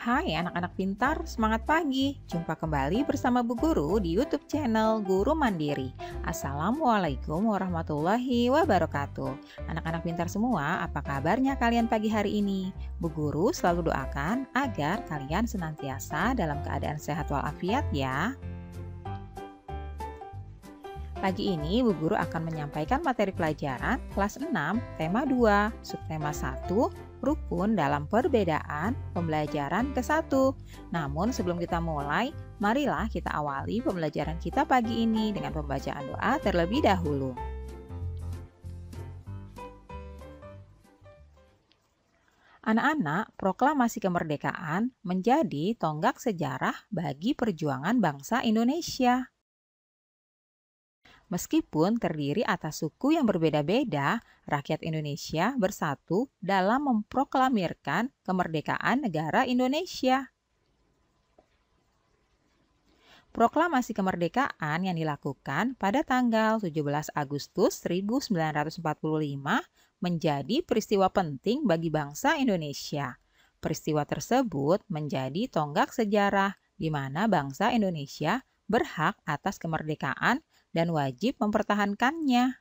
Hai anak-anak pintar, semangat pagi. Jumpa kembali bersama Bu Guru di YouTube channel Guru Mandiri. Assalamualaikum warahmatullahi wabarakatuh. Anak-anak pintar semua, apa kabarnya kalian pagi hari ini? Bu Guru selalu doakan agar kalian senantiasa dalam keadaan sehat walafiat ya. Pagi ini Bu Guru akan menyampaikan materi pelajaran kelas 6, tema 2, subtema 1, rukun dalam perbedaan pembelajaran ke-1. Namun sebelum kita mulai, marilah kita awali pembelajaran kita pagi ini dengan pembacaan doa terlebih dahulu. Anak-anak, proklamasi kemerdekaan menjadi tonggak sejarah bagi perjuangan bangsa Indonesia. Meskipun terdiri atas suku yang berbeda-beda, rakyat Indonesia bersatu dalam memproklamirkan kemerdekaan negara Indonesia. Proklamasi kemerdekaan yang dilakukan pada tanggal 17 Agustus 1945 menjadi peristiwa penting bagi bangsa Indonesia. Peristiwa tersebut menjadi tonggak sejarah di mana bangsa Indonesia berhak atas kemerdekaan dan wajib mempertahankannya.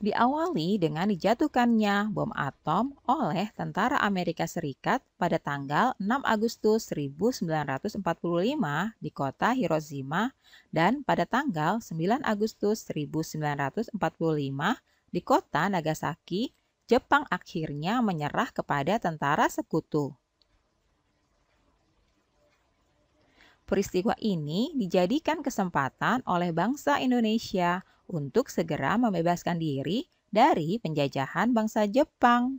Diawali dengan dijatuhkannya bom atom oleh tentara Amerika Serikat pada tanggal 6 Agustus 1945 di kota Hiroshima dan pada tanggal 9 Agustus 1945 di kota Nagasaki, Jepang akhirnya menyerah kepada tentara sekutu. Peristiwa ini dijadikan kesempatan oleh bangsa Indonesia untuk segera membebaskan diri dari penjajahan bangsa Jepang.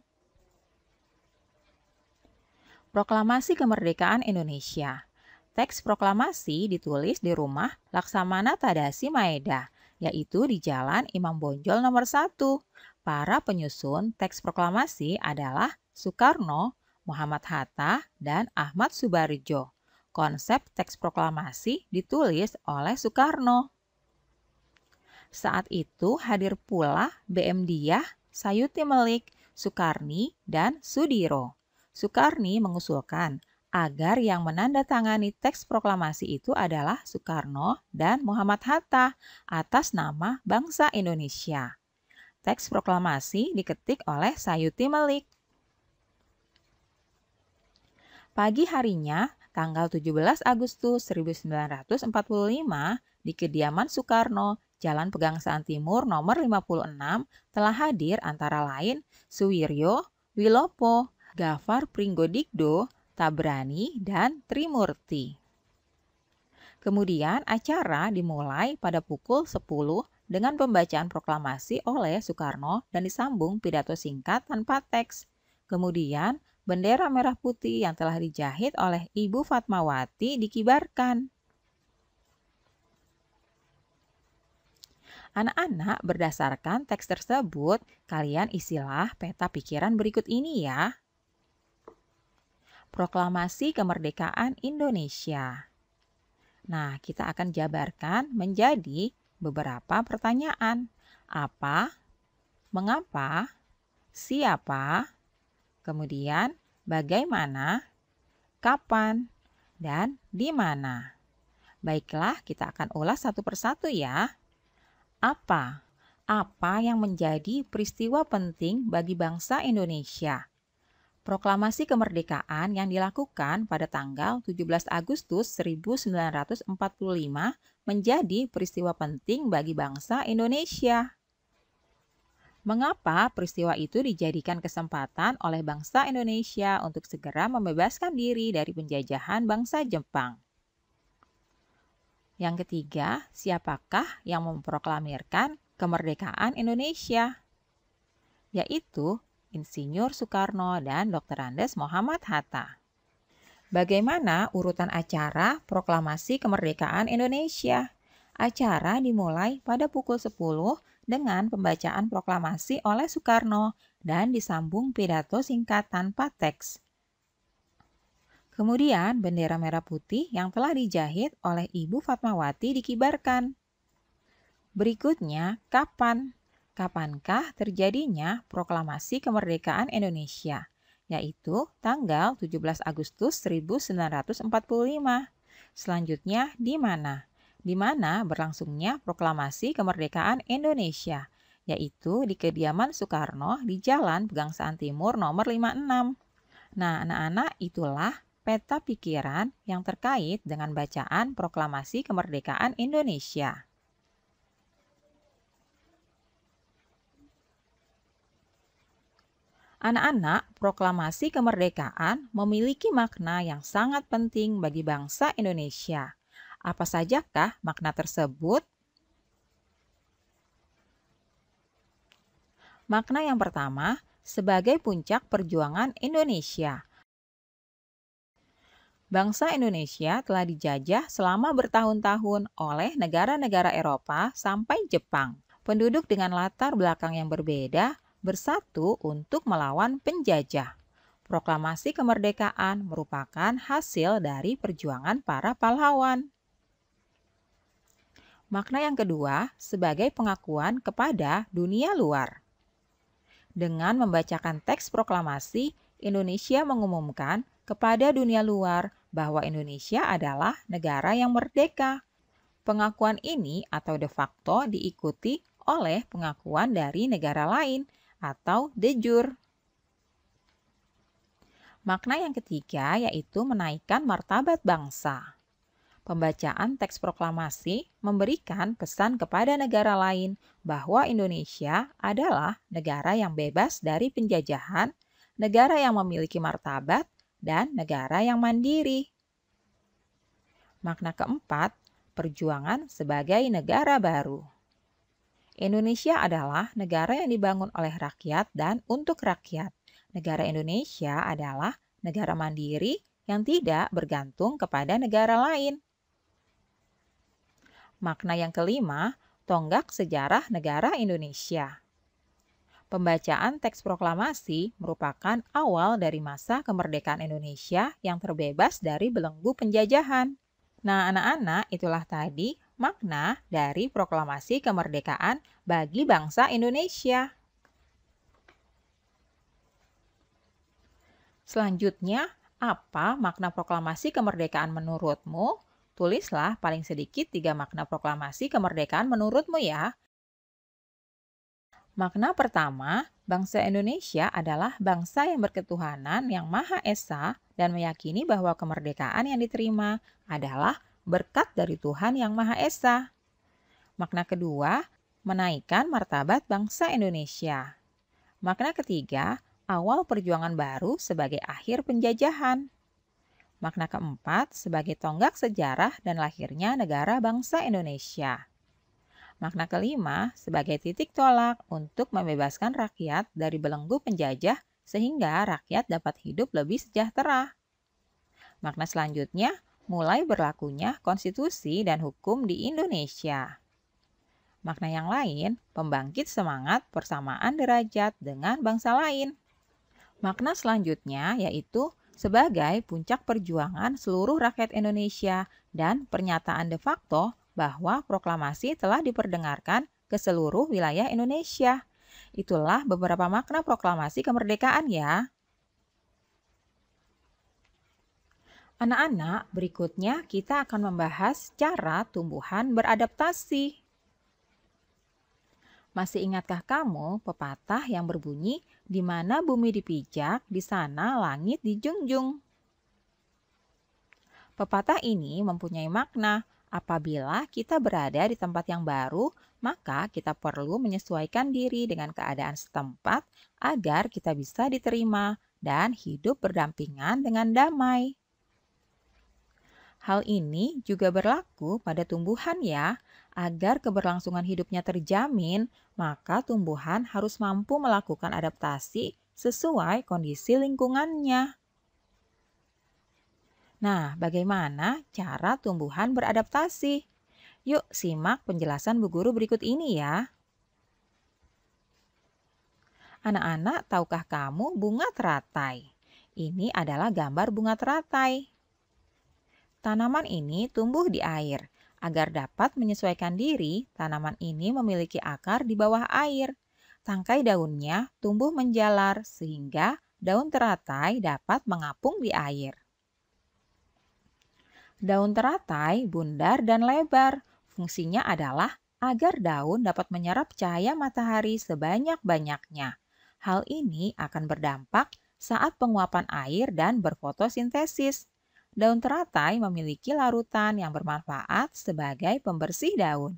Proklamasi Kemerdekaan Indonesia Teks proklamasi ditulis di rumah Laksamana Tadasi Maeda, yaitu di Jalan Imam Bonjol nomor 1. Para penyusun teks proklamasi adalah Soekarno, Muhammad Hatta, dan Ahmad Subarjo konsep teks proklamasi ditulis oleh Soekarno. Saat itu hadir pula BM Diah, Sayuti Melik, Soekarni, dan Sudiro. Soekarni mengusulkan agar yang menandatangani teks proklamasi itu adalah Soekarno dan Muhammad Hatta atas nama bangsa Indonesia. Teks proklamasi diketik oleh Sayuti Melik. Pagi harinya, tanggal 17 Agustus 1945 di kediaman Soekarno, Jalan Pegangsaan Timur nomor 56 telah hadir antara lain Suwiryo, Wilopo, Gafar Pringgodikdo, Tabrani, dan Trimurti. Kemudian acara dimulai pada pukul 10 dengan pembacaan proklamasi oleh Soekarno dan disambung pidato singkat tanpa teks. Kemudian bendera merah putih yang telah dijahit oleh Ibu Fatmawati dikibarkan. Anak-anak, berdasarkan teks tersebut, kalian isilah peta pikiran berikut ini ya. Proklamasi Kemerdekaan Indonesia. Nah, kita akan jabarkan menjadi beberapa pertanyaan. Apa? Mengapa? Siapa? Kemudian, bagaimana, kapan, dan di mana. Baiklah, kita akan ulas satu persatu ya. Apa? Apa yang menjadi peristiwa penting bagi bangsa Indonesia? Proklamasi kemerdekaan yang dilakukan pada tanggal 17 Agustus 1945 menjadi peristiwa penting bagi bangsa Indonesia. Mengapa peristiwa itu dijadikan kesempatan oleh bangsa Indonesia untuk segera membebaskan diri dari penjajahan bangsa Jepang? Yang ketiga, siapakah yang memproklamirkan kemerdekaan Indonesia? Yaitu Insinyur Soekarno dan Dr. Andes Muhammad Hatta. Bagaimana urutan acara proklamasi kemerdekaan Indonesia? Acara dimulai pada pukul 10 dengan pembacaan proklamasi oleh Soekarno dan disambung pidato singkat tanpa teks. Kemudian bendera merah putih yang telah dijahit oleh Ibu Fatmawati dikibarkan. Berikutnya, kapan? Kapankah terjadinya proklamasi kemerdekaan Indonesia? Yaitu tanggal 17 Agustus 1945. Selanjutnya di mana? di mana berlangsungnya proklamasi kemerdekaan Indonesia, yaitu di kediaman Soekarno di Jalan Pegangsaan Timur nomor 56. Nah, anak-anak itulah peta pikiran yang terkait dengan bacaan proklamasi kemerdekaan Indonesia. Anak-anak, proklamasi kemerdekaan memiliki makna yang sangat penting bagi bangsa Indonesia. Apa sajakah makna tersebut? Makna yang pertama, sebagai puncak perjuangan Indonesia. Bangsa Indonesia telah dijajah selama bertahun-tahun oleh negara-negara Eropa sampai Jepang. Penduduk dengan latar belakang yang berbeda bersatu untuk melawan penjajah. Proklamasi kemerdekaan merupakan hasil dari perjuangan para pahlawan. Makna yang kedua sebagai pengakuan kepada dunia luar. Dengan membacakan teks proklamasi, Indonesia mengumumkan kepada dunia luar bahwa Indonesia adalah negara yang merdeka. Pengakuan ini atau de facto diikuti oleh pengakuan dari negara lain atau de jure. Makna yang ketiga yaitu menaikkan martabat bangsa. Pembacaan teks proklamasi memberikan pesan kepada negara lain bahwa Indonesia adalah negara yang bebas dari penjajahan, negara yang memiliki martabat, dan negara yang mandiri. Makna keempat, perjuangan sebagai negara baru. Indonesia adalah negara yang dibangun oleh rakyat dan untuk rakyat. Negara Indonesia adalah negara mandiri yang tidak bergantung kepada negara lain. Makna yang kelima, tonggak sejarah negara Indonesia. Pembacaan teks proklamasi merupakan awal dari masa kemerdekaan Indonesia yang terbebas dari belenggu penjajahan. Nah, anak-anak, itulah tadi makna dari proklamasi kemerdekaan bagi bangsa Indonesia. Selanjutnya, apa makna proklamasi kemerdekaan menurutmu? Tulislah paling sedikit tiga makna proklamasi kemerdekaan menurutmu ya. Makna pertama, bangsa Indonesia adalah bangsa yang berketuhanan yang Maha Esa dan meyakini bahwa kemerdekaan yang diterima adalah berkat dari Tuhan yang Maha Esa. Makna kedua, menaikkan martabat bangsa Indonesia. Makna ketiga, awal perjuangan baru sebagai akhir penjajahan. Makna keempat, sebagai tonggak sejarah dan lahirnya negara bangsa Indonesia. Makna kelima, sebagai titik tolak untuk membebaskan rakyat dari belenggu penjajah sehingga rakyat dapat hidup lebih sejahtera. Makna selanjutnya, mulai berlakunya konstitusi dan hukum di Indonesia. Makna yang lain, pembangkit semangat persamaan derajat dengan bangsa lain. Makna selanjutnya yaitu sebagai puncak perjuangan seluruh rakyat Indonesia dan pernyataan de facto bahwa proklamasi telah diperdengarkan ke seluruh wilayah Indonesia. Itulah beberapa makna proklamasi kemerdekaan ya. Anak-anak, berikutnya kita akan membahas cara tumbuhan beradaptasi. Masih ingatkah kamu pepatah yang berbunyi, di mana bumi dipijak, di sana langit dijunjung? Pepatah ini mempunyai makna. Apabila kita berada di tempat yang baru, maka kita perlu menyesuaikan diri dengan keadaan setempat agar kita bisa diterima dan hidup berdampingan dengan damai. Hal ini juga berlaku pada tumbuhan ya. Agar keberlangsungan hidupnya terjamin, maka tumbuhan harus mampu melakukan adaptasi sesuai kondisi lingkungannya. Nah, bagaimana cara tumbuhan beradaptasi? Yuk, simak penjelasan Bu Guru berikut ini ya. Anak-anak, tahukah kamu bunga teratai? Ini adalah gambar bunga teratai. Tanaman ini tumbuh di air, Agar dapat menyesuaikan diri, tanaman ini memiliki akar di bawah air. Tangkai daunnya tumbuh menjalar sehingga daun teratai dapat mengapung di air. Daun teratai bundar dan lebar. Fungsinya adalah agar daun dapat menyerap cahaya matahari sebanyak-banyaknya. Hal ini akan berdampak saat penguapan air dan berfotosintesis. Daun teratai memiliki larutan yang bermanfaat sebagai pembersih daun.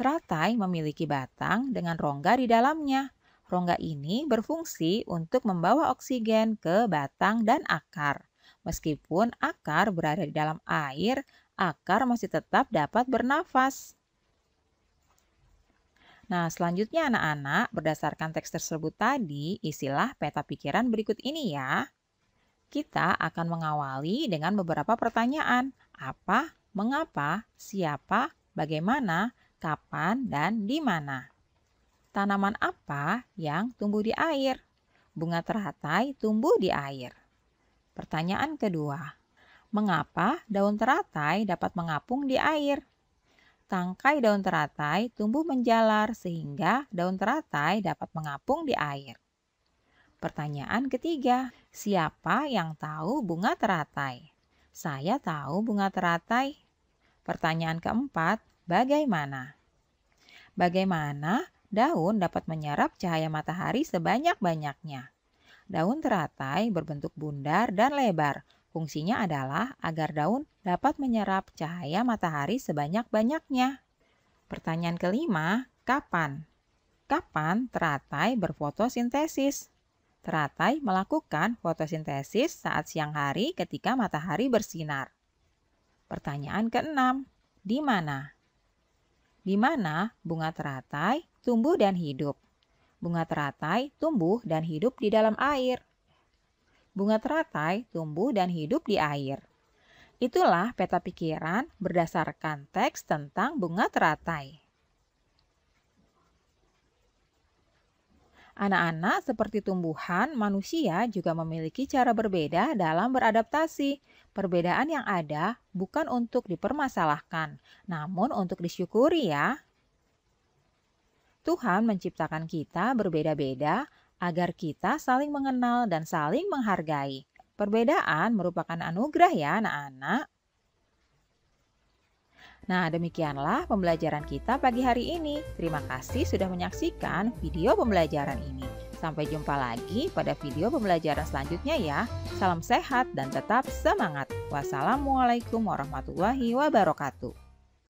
Teratai memiliki batang dengan rongga di dalamnya. Rongga ini berfungsi untuk membawa oksigen ke batang dan akar. Meskipun akar berada di dalam air, akar masih tetap dapat bernafas. Nah, selanjutnya anak-anak, berdasarkan teks tersebut tadi, isilah peta pikiran berikut ini ya. Kita akan mengawali dengan beberapa pertanyaan. Apa, mengapa, siapa, bagaimana, kapan, dan di mana. Tanaman apa yang tumbuh di air? Bunga teratai tumbuh di air. Pertanyaan kedua, mengapa daun teratai dapat mengapung di air? Tangkai daun teratai tumbuh menjalar sehingga daun teratai dapat mengapung di air. Pertanyaan ketiga, siapa yang tahu bunga teratai? Saya tahu bunga teratai. Pertanyaan keempat, bagaimana? Bagaimana daun dapat menyerap cahaya matahari sebanyak-banyaknya? Daun teratai berbentuk bundar dan lebar. Fungsinya adalah agar daun dapat menyerap cahaya matahari sebanyak-banyaknya. Pertanyaan kelima, kapan? Kapan teratai berfotosintesis? Teratai melakukan fotosintesis saat siang hari ketika matahari bersinar. Pertanyaan keenam, di mana? Di mana bunga teratai tumbuh dan hidup? Bunga teratai tumbuh dan hidup di dalam air. Bunga teratai tumbuh dan hidup di air. Itulah peta pikiran berdasarkan teks tentang bunga teratai. Anak-anak seperti tumbuhan, manusia juga memiliki cara berbeda dalam beradaptasi. Perbedaan yang ada bukan untuk dipermasalahkan, namun untuk disyukuri ya. Tuhan menciptakan kita berbeda-beda agar kita saling mengenal dan saling menghargai. Perbedaan merupakan anugerah ya anak-anak. Nah, demikianlah pembelajaran kita pagi hari ini. Terima kasih sudah menyaksikan video pembelajaran ini. Sampai jumpa lagi pada video pembelajaran selanjutnya ya. Salam sehat dan tetap semangat. Wassalamualaikum warahmatullahi wabarakatuh.